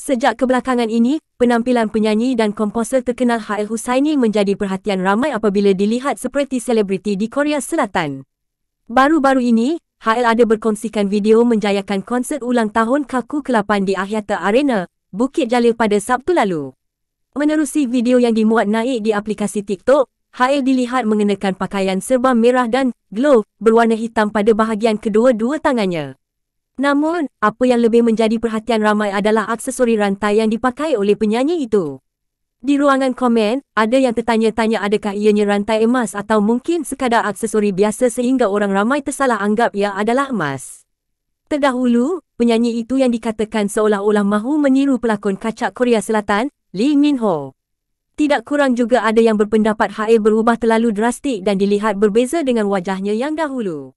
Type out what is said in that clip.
Sejak kebelakangan ini, penampilan penyanyi dan komposer terkenal Hael Husaini menjadi perhatian ramai apabila dilihat seperti selebriti di Korea Selatan. Baru-baru ini, Hael ada berkongsikan video menjayakan konsert ulang tahun Kaku ke-8 di Ahyata Arena, Bukit Jalil pada Sabtu lalu. Menerusi video yang dimuat naik di aplikasi TikTok, Hael dilihat mengenakan pakaian serba merah dan glow berwarna hitam pada bahagian kedua-dua tangannya. Namun, apa yang lebih menjadi perhatian ramai adalah aksesori rantai yang dipakai oleh penyanyi itu. Di ruangan komen, ada yang tertanya-tanya adakah ianya rantai emas atau mungkin sekadar aksesori biasa sehingga orang ramai tersalah anggap ia adalah emas. Terdahulu, penyanyi itu yang dikatakan seolah-olah mahu meniru pelakon kacak Korea Selatan, Lee Min Ho. Tidak kurang juga ada yang berpendapat Hae berubah terlalu drastik dan dilihat berbeza dengan wajahnya yang dahulu.